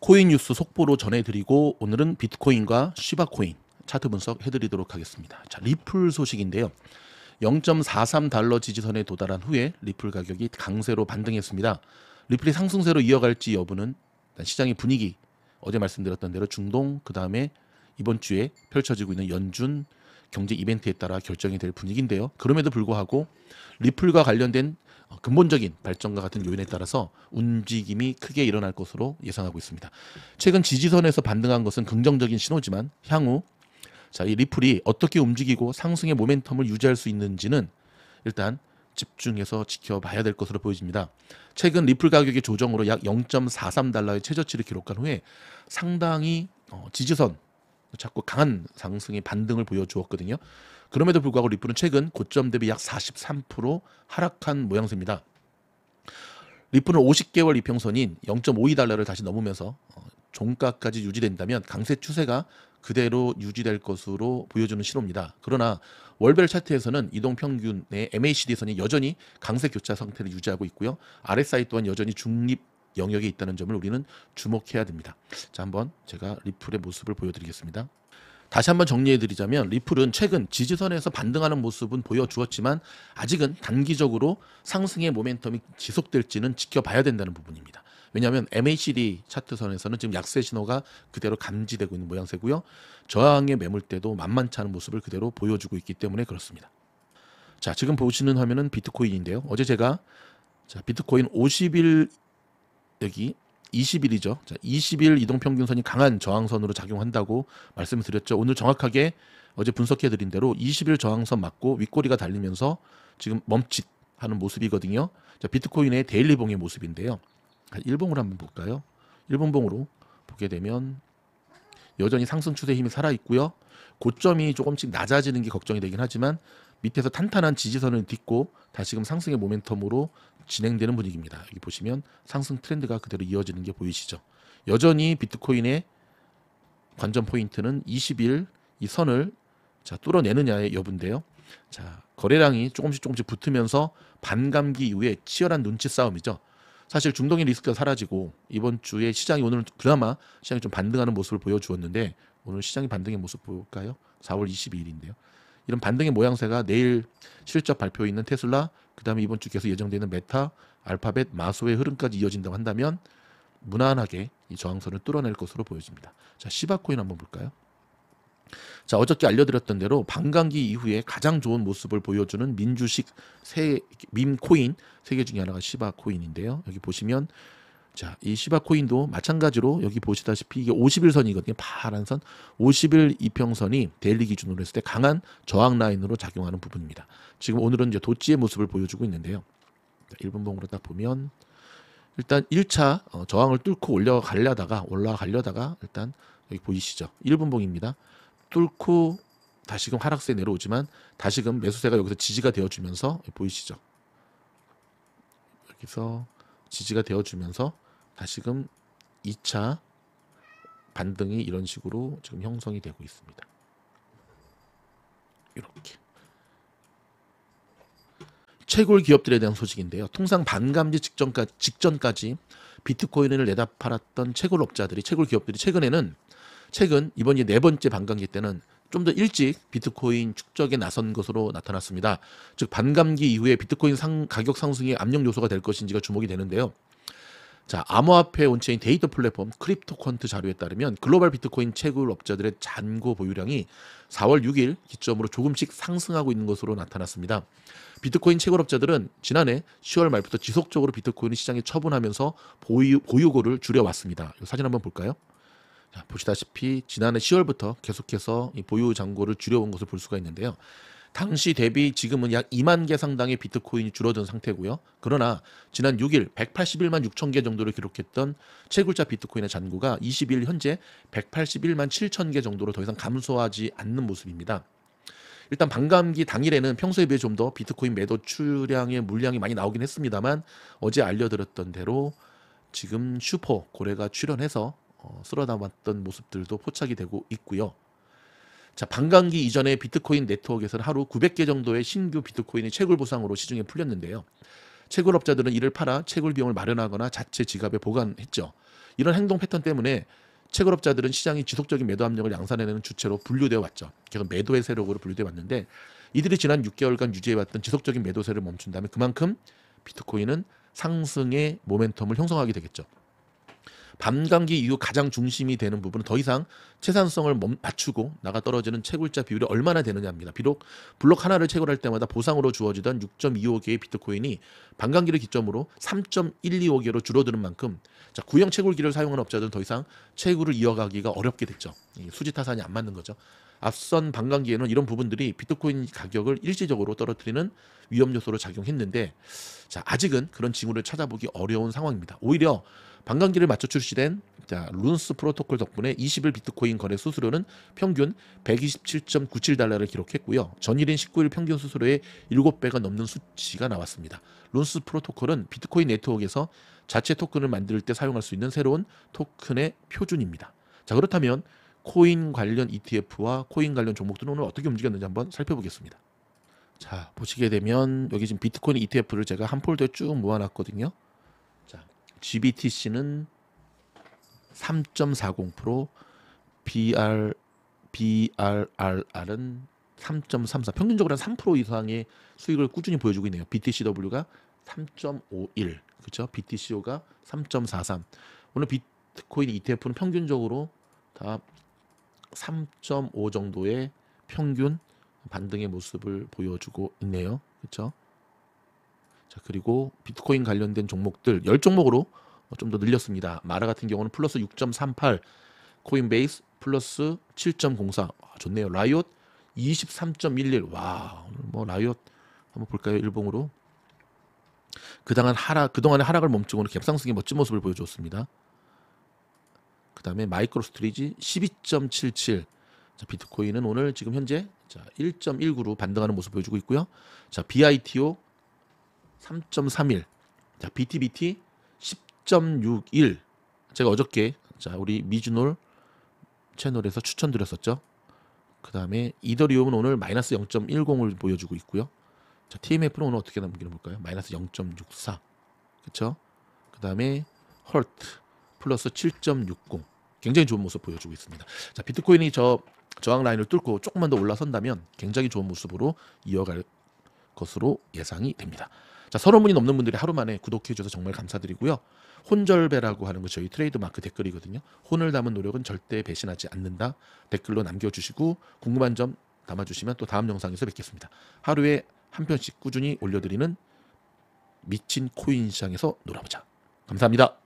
코인 뉴스 속보로 전해드리고 오늘은 비트코인과 시바코인 차트 분석해드리도록 하겠습니다. 자, 리플 소식인데요. 0.43달러 지지선에 도달한 후에 리플 가격이 강세로 반등했습니다. 리플이 상승세로 이어갈지 여부는 시장의 분위기 어제 말씀드렸던 대로 중동 그 다음에 이번 주에 펼쳐지고 있는 연준 경제 이벤트에 따라 결정이 될 분위기인데요. 그럼에도 불구하고 리플과 관련된 어, 근본적인 발전과 같은 요인에 따라서 움직임이 크게 일어날 것으로 예상하고 있습니다. 최근 지지선에서 반등한 것은 긍정적인 신호지만 향후 자, 이 리플이 어떻게 움직이고 상승의 모멘텀을 유지할 수 있는지는 일단 집중해서 지켜봐야 될 것으로 보여집니다. 최근 리플 가격의 조정으로 약 0.43달러의 최저치를 기록한 후에 상당히 어, 지지선 자꾸 강한 상승의 반등을 보여주었거든요. 그럼에도 불구하고 리플은 최근 고점 대비 약 43% 하락한 모양새입니다. 리플은 50개월 이평선인 0.52달러를 다시 넘으면서 어, 종가까지 유지된다면 강세 추세가 그대로 유지될 것으로 보여주는 신호입니다. 그러나 월별 차트에서는 이동평균의 MACD선이 여전히 강세 교차 상태를 유지하고 있고요. RSI 또한 여전히 중립 영역에 있다는 점을 우리는 주목해야 됩니다. 자, 한번 제가 리플의 모습을 보여드리겠습니다. 다시 한번 정리해드리자면 리플은 최근 지지선에서 반등하는 모습은 보여주었지만 아직은 단기적으로 상승의 모멘텀이 지속될지는 지켜봐야 된다는 부분입니다. 왜냐하면 MACD 차트선에서는 지금 약세 신호가 그대로 감지되고 있는 모양새고요. 저항의 매물대도 만만치 않은 모습을 그대로 보여주고 있기 때문에 그렇습니다. 자 지금 보시는 화면은 비트코인인데요. 어제 제가 자 비트코인 50일 여기 20일이죠. 자, 20일 이동 평균선이 강한 저항선으로 작용한다고 말씀을 드렸죠. 오늘 정확하게 어제 분석해 드린 대로 20일 저항선 맞고 윗꼬리가 달리면서 지금 멈칫하는 모습이거든요. 자, 비트코인의 데일리봉의 모습인데요. 일봉으로 한번 볼까요? 일본봉으로 보게 되면 여전히 상승 추세 힘이 살아 있고요. 고점이 조금씩 낮아지는 게 걱정이 되긴 하지만 밑에서 탄탄한 지지선을 딛고 다시금 상승의 모멘텀으로 진행되는 분위기입니다. 여기 보시면 상승 트렌드가 그대로 이어지는 게 보이시죠? 여전히 비트코인의 관전 포인트는 20일 이 선을 자 뚫어내느냐의 여부인데요. 자 거래량이 조금씩 조금씩 붙으면서 반감기 이후에 치열한 눈치 싸움이죠. 사실 중동의 리스크가 사라지고 이번 주에 시장이 오늘 그나마 시장이 좀 반등하는 모습을 보여주었는데 오늘 시장이 반등의 모습 볼까요? 4월 22일인데요. 이런 반등의 모양새가 내일 실적 발표 있는 테슬라, 그다음에 이번 주 계속 예정되는 메타, 알파벳, 마소의 흐름까지 이어진다고 한다면 무난하게 이 저항선을 뚫어낼 것으로 보여집니다. 자, 시바코인 한번 볼까요? 자, 어저께 알려드렸던 대로 반감기 이후에 가장 좋은 모습을 보여주는 민주식 세, 밈코인 세개 중에 하나가 시바코인인데요. 여기 보시면 자, 이 시바 코인도 마찬가지로 여기 보시다시피 이게 51선이거든요. 파란 선, 51 이평선이 데일리 기준으로 했을 때 강한 저항 라인으로 작용하는 부분입니다. 지금 오늘은 이제 도찌의 모습을 보여주고 있는데요. 1분 봉으로 딱 보면 일단 1차 어, 저항을 뚫고 올려가려다가 올라가려다가 일단 여기 보이시죠? 1분 봉입니다. 뚫고 다시금 하락세 내려오지만 다시금 매수세가 여기서 지지가 되어주면서 보이시죠? 여기서 지지가 되어주면서 다시금 2차 반등이 이런 식으로 지금 형성이 되고 있습니다. 이렇게 채굴 기업들에 대한 소식인데요. 통상 반감지 직전까 직전까지 비트코인을 내다 팔았던 채굴업자들이 채굴 기업들이 최근에는 최근 이번 네 번째 반감기 때는 좀 더 일찍 비트코인 축적에 나선 것으로 나타났습니다. 즉 반감기 이후에 비트코인 상, 가격 상승의 압력 요소가 될 것인지가 주목이 되는데요. 자, 암호화폐 온체인 데이터 플랫폼 크립토콘트 자료에 따르면 글로벌 비트코인 채굴 업자들의 잔고 보유량이 4월 6일 기점으로 조금씩 상승하고 있는 것으로 나타났습니다. 비트코인 채굴 업자들은 지난해 10월 말부터 지속적으로 비트코인 시장에 처분하면서 보유, 보유고를 줄여왔습니다. 사진 한번 볼까요? 자, 보시다시피 지난해 10월부터 계속해서 보유 잔고를 줄여온 것을 볼 수가 있는데요. 당시 대비 지금은 약 2만 개 상당의 비트코인이 줄어든 상태고요. 그러나 지난 6일 181만 6천 개 정도를 기록했던 채굴자 비트코인의 잔고가 20일 현재 181만 7천 개 정도로 더 이상 감소하지 않는 모습입니다. 일단 반감기 당일에는 평소에 비해 좀 더 비트코인 매도 출량의 물량이 많이 나오긴 했습니다만 어제 알려드렸던 대로 지금 슈퍼 고래가 출현해서 어, 쓸어 담았던 모습들도 포착이 되고 있고요. 자, 반감기 이전에 비트코인 네트워크에서는 하루 900개 정도의 신규 비트코인이 채굴 보상으로 시중에 풀렸는데요. 채굴업자들은 이를 팔아 채굴 비용을 마련하거나 자체 지갑에 보관했죠. 이런 행동 패턴 때문에 채굴업자들은 시장이 지속적인 매도 압력을 양산해내는 주체로 분류되어 왔죠. 계속 매도의 세력으로 분류되어 왔는데 이들이 지난 6개월간 유지해왔던 지속적인 매도세를 멈춘다면 그만큼 비트코인은 상승의 모멘텀을 형성하게 되겠죠. 감감기 이후 가장 중심이 되는 부분은 더 이상 채산성을 맞추고 나가 떨어지는 채굴자 비율이 얼마나 되느냐입니다. 비록 블록 하나를 채굴할 때마다 보상으로 주어지던 6.25개의 비트코인이 반감기를 기점으로 3.125개로 줄어드는 만큼 자, 구형 채굴기를 사용한 업자들은 더 이상 채굴을 이어가기가 어렵게 됐죠. 수지 타산이 안 맞는 거죠. 앞선 반감기에는 이런 부분들이 비트코인 가격을 일시적으로 떨어뜨리는 위험 요소로 작용했는데 자, 아직은 그런 징후를 찾아보기 어려운 상황입니다. 오히려 반감기를 맞춰 출시된 자, 룬스 프로토콜 덕분에 20일 비트코인 거래 수수료는 평균 127.97달러를 기록했고요. 전일인 19일 평균 수수료의 7배가 넘는 수치가 나왔습니다. 룬스 프로토콜은 비트코인 네트워크에서 자체 토큰을 만들 때 사용할 수 있는 새로운 토큰의 표준입니다. 자, 그렇다면 코인 관련 ETF와 코인 관련 종목들은 오늘 어떻게 움직였는지 한번 살펴보겠습니다. 자, 보시게 되면 여기 지금 비트코인 ETF를 제가 한 폴더에 쭉 모아놨거든요. GBTC는 3.40%, BR BRRR은 3.34 평균적으로 한3% 이상의 수익을 꾸준히 보여주고 있네요. BTCW가 3.51 그렇죠? BTCO가 3.43 오늘 비트코인 ETF는 평균적으로 다3.5 정도의 평균 반등의 모습을 보여주고 있네요. 그렇죠? 자, 그리고 비트코인 관련된 종목들 10종목으로 좀 더 늘렸습니다. 마라 같은 경우는 플러스 6.38, 코인베이스 플러스 7.04. 아, 좋네요. 라이엇 23.11. 와, 오늘 뭐 라이엇 한번 볼까요? 일봉으로. 그동안 하락, 그동안의 하락을 멈추고 는 갭상승의 멋진 모습을 보여주었습니다. 그 다음에 마이크로 스트리지 12.77. 자, 비트코인은 오늘 지금 현재 1.19로 반등하는 모습 보여주고 있고요. 자, BITO 3.31. 자, BTBT 10.61. 제가 어저께 자, 우리 미주놀 채널에서 추천드렸었죠. 그 다음에 이더리움은 오늘 마이너스 0.10을 보여주고 있고요. 자, TMF는 오늘 어떻게 남기는 볼까요? 마이너스 0.64. 그쵸? 그 다음에 헐트 플러스 7.60. 굉장히 좋은 모습 보여주고 있습니다. 자, 비트코인이 저 저항 라인을 뚫고 조금만 더 올라선다면 굉장히 좋은 모습으로 이어갈 것으로 예상이 됩니다. 자, 서른 분이 넘는 분들이 하루 만에 구독해 주셔서 정말 감사드리고요. 혼절배라고 하는 거 저희 트레이드마크 댓글이거든요. 혼을 담은 노력은 절대 배신하지 않는다. 댓글로 남겨 주시고 궁금한 점 담아 주시면 또 다음 영상에서 뵙겠습니다. 하루에 한 편씩 꾸준히 올려 드리는 미친 코인 시장에서 놀아보자. 감사합니다.